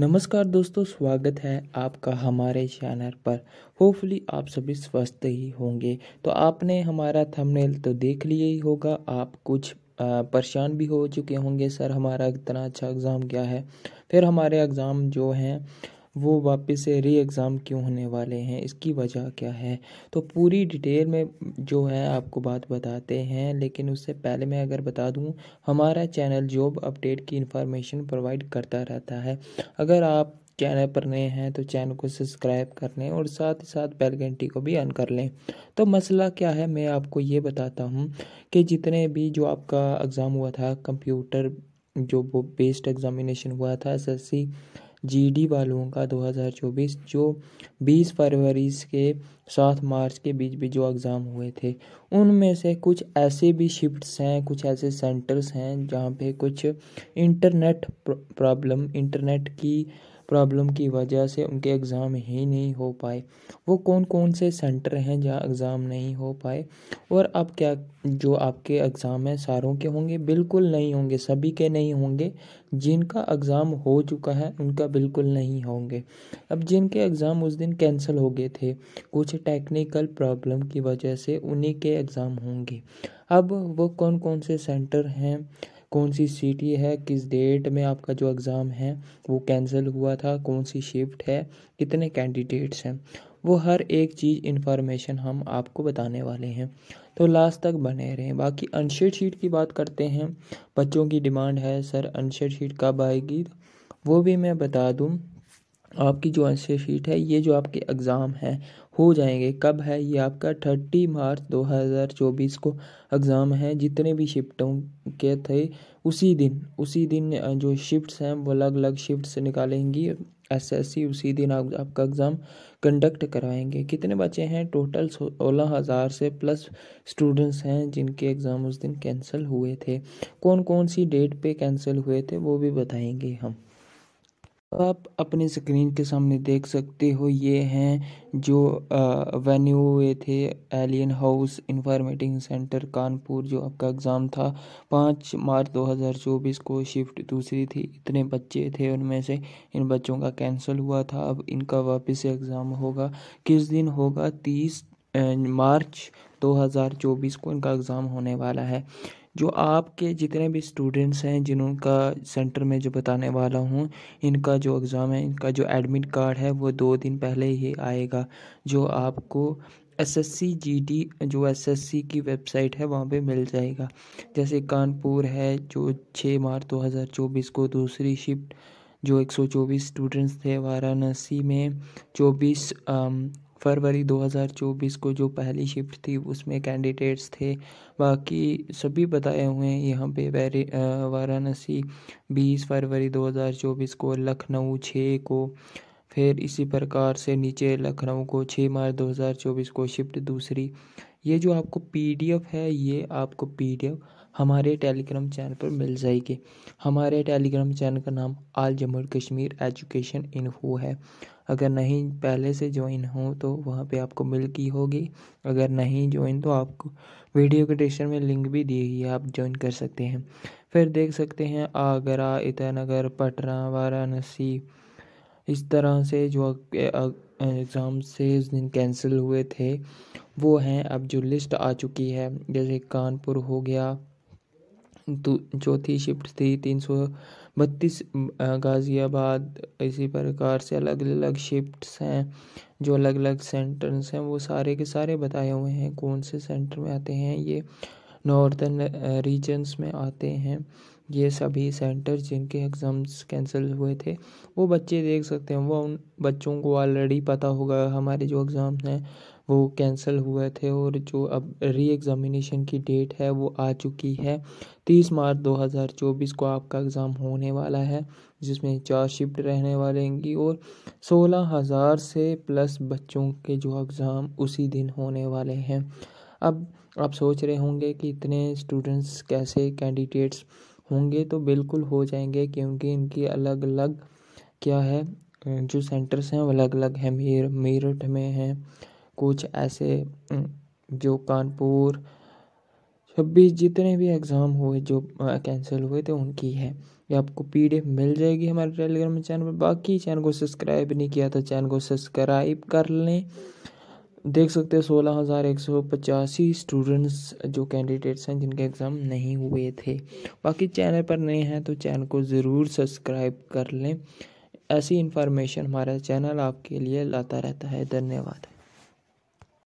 नमस्कार दोस्तों स्वागत है आपका हमारे चैनल पर होपफुली आप सभी स्वस्थ ही होंगे तो आपने हमारा थंबनेल तो देख लिया ही होगा आप कुछ परेशान भी हो चुके होंगे सर हमारा इतना अच्छा एग्ज़ाम क्या है फिर हमारे एग्ज़ाम जो हैं वो वापस से री एग्ज़ाम क्यों होने वाले हैं इसकी वजह क्या है तो पूरी डिटेल में जो है आपको बात बताते हैं लेकिन उससे पहले मैं अगर बता दूं हमारा चैनल जॉब अपडेट की इन्फॉर्मेशन प्रोवाइड करता रहता है अगर आप चैनल पर नए हैं तो चैनल को सब्सक्राइब कर लें और साथ ही साथ बेल घंटी को भी ऑन कर लें तो मसला क्या है मैं आपको ये बताता हूँ कि जितने भी जो आपका एग्ज़ाम हुआ था कंप्यूटर जो वो बेस्ड एग्ज़ामिनेशन हुआ था एसएससी जीडी वालों का 2024 जो 20 फरवरी के सात मार्च के बीच भी जो एग्ज़ाम हुए थे उनमें से कुछ ऐसे भी शिफ्ट्स हैं कुछ ऐसे सेंटर्स हैं जहाँ पे कुछ इंटरनेट प्रॉब्लम इंटरनेट की प्रॉब्लम की वजह से उनके एग्ज़ाम ही नहीं हो पाए वो कौन कौन से सेंटर हैं जहाँ एग्ज़ाम नहीं हो पाए और अब क्या जो आपके एग्ज़ाम हैं सारों के होंगे बिल्कुल नहीं होंगे सभी के नहीं होंगे जिनका एग्ज़ाम हो चुका है उनका बिल्कुल नहीं होंगे अब जिनके एग्ज़ाम उस दिन कैंसिल हो गए थे कुछ टेक्निकल प्रॉब्लम की वजह से उन्हीं के एग्ज़ाम होंगे अब वो कौन कौन से सेंटर हैं कौन सी सिटी है किस डेट में आपका जो एग्ज़ाम है वो कैंसिल हुआ था कौन सी शिफ्ट है कितने कैंडिडेट्स हैं वो हर एक चीज़ इन्फॉर्मेशन हम आपको बताने वाले हैं तो लास्ट तक बने रहें बाकी अनशेड शीट की बात करते हैं बच्चों की डिमांड है सर अनशेड शीट कब आएगी वो भी मैं बता दूँ आपकी जो आंसर शीट है ये जो आपके एग्ज़ाम हैं हो जाएंगे कब है ये आपका थर्टी मार्च दो हज़ार चौबीस को एग्ज़ाम है जितने भी शिफ्टों के थे उसी दिन उसी दिन जो शिफ्ट्स हैं वो अलग अलग से निकालेंगी एसएससी उसी दिन आप, आपका एग्ज़ाम कंडक्ट करवाएंगे कितने बच्चे हैं टोटल सोलह हज़ार से प्लस स्टूडेंट्स हैं जिनके एग्ज़ाम उस दिन कैंसिल हुए थे कौन कौन सी डेट पे कैंसिल हुए थे वो भी बताएंगे हम आप अपने स्क्रीन के सामने देख सकते हो ये हैं जो वेन्यू हुए थे एलियन हाउस इंफॉर्मेटिंग सेंटर कानपुर जो आपका एग्ज़ाम था पाँच मार्च 2024 को शिफ्ट दूसरी थी इतने बच्चे थे उनमें से इन बच्चों का कैंसिल हुआ था अब इनका वापस एग्ज़ाम होगा किस दिन होगा तीस मार्च 2024 को इनका एग्ज़ाम होने वाला है जो आपके जितने भी स्टूडेंट्स हैं जिनका सेंटर में जो बताने वाला हूँ इनका जो एग्ज़ाम है इनका जो एडमिट कार्ड है वो दो दिन पहले ही आएगा जो आपको S S C G D जो एस एस सी की वेबसाइट है वहाँ पे मिल जाएगा जैसे कानपुर है जो छः मार्च दो हज़ार चौबीस को दूसरी शिफ्ट जो एक सौ चौबीस स्टूडेंट्स थे वाराणसी में चौबीस फरवरी 2024 को जो पहली शिफ्ट थी उसमें कैंडिडेट्स थे बाकी सभी बताए हुए हैं यहाँ पे वाराणसी 20 फरवरी 2024 को लखनऊ 6 को फिर इसी प्रकार से नीचे लखनऊ को 6 मार्च 2024 को शिफ्ट दूसरी ये जो आपको पीडीएफ है ये आपको पीडीएफ हमारे टेलीग्राम चैनल पर मिल जाएगी हमारे टेलीग्राम चैनल का नाम all Jammu Kashmir education info है अगर नहीं पहले से ज्वाइन हो तो वहाँ पे आपको मिल की होगी अगर नहीं ज्वाइन तो आपको वीडियो के डिस्क्रिप्शन में लिंक भी दी हुई है आप ज्वाइन कर सकते हैं फिर देख सकते हैं आगरा इटानगर पटना वाराणसी इस तरह से जो एग्ज़ाम से उस दिन कैंसिल हुए थे वो हैं अब जो लिस्ट आ चुकी है जैसे कानपुर हो गया चौथी शिफ्ट थी तीन सौ बत्तीस गाज़ियाबाद इसी प्रकार से अलग अलग शिफ्ट्स हैं जो अलग अलग सेंटर्स हैं वो सारे के सारे बताए हुए हैं कौन से सेंटर में आते हैं ये नॉर्दर्न रीजन्स में आते हैं ये सभी सेंटर जिनके एग्ज़ाम्स कैंसिल हुए थे वो बच्चे देख सकते हैं वो उन बच्चों को ऑलरेडी पता होगा हमारे जो एग्ज़ाम्स हैं वो कैंसिल हुए थे और जो अब री एग्ज़ामिनेशन की डेट है वो आ चुकी है तीस मार्च 2024 को आपका एग्ज़ाम होने वाला है जिसमें चार शिफ्ट रहने वालेंगी और सोलह हज़ार से प्लस बच्चों के जो एग्ज़ाम उसी दिन होने वाले हैं अब आप सोच रहे होंगे कि इतने स्टूडेंट्स कैसे कैंडिडेट्स होंगे तो बिल्कुल हो जाएंगे क्योंकि इनकी अलग अलग क्या है जो सेंटर्स हैं वो अलग अलग हैं मेर मेरठ में हैं कुछ ऐसे जो कानपुर छब्बीस जितने भी एग्ज़ाम हुए जो कैंसिल हुए थे उनकी है ये आपको पी मिल जाएगी हमारे टेलीग्राम चैनल पर बाकी चैनल को सब्सक्राइब नहीं किया तो चैनल को सब्सक्राइब कर लें देख सकते हैं सोलह हज़ार एक सौ पचासी स्टूडेंट्स जो कैंडिडेट्स हैं जिनके एग्ज़ाम नहीं हुए थे बाकी चैनल पर नए हैं तो चैनल को ज़रूर सब्सक्राइब कर लें ऐसी इन्फॉर्मेशन हमारा चैनल आपके लिए लाता रहता है धन्यवाद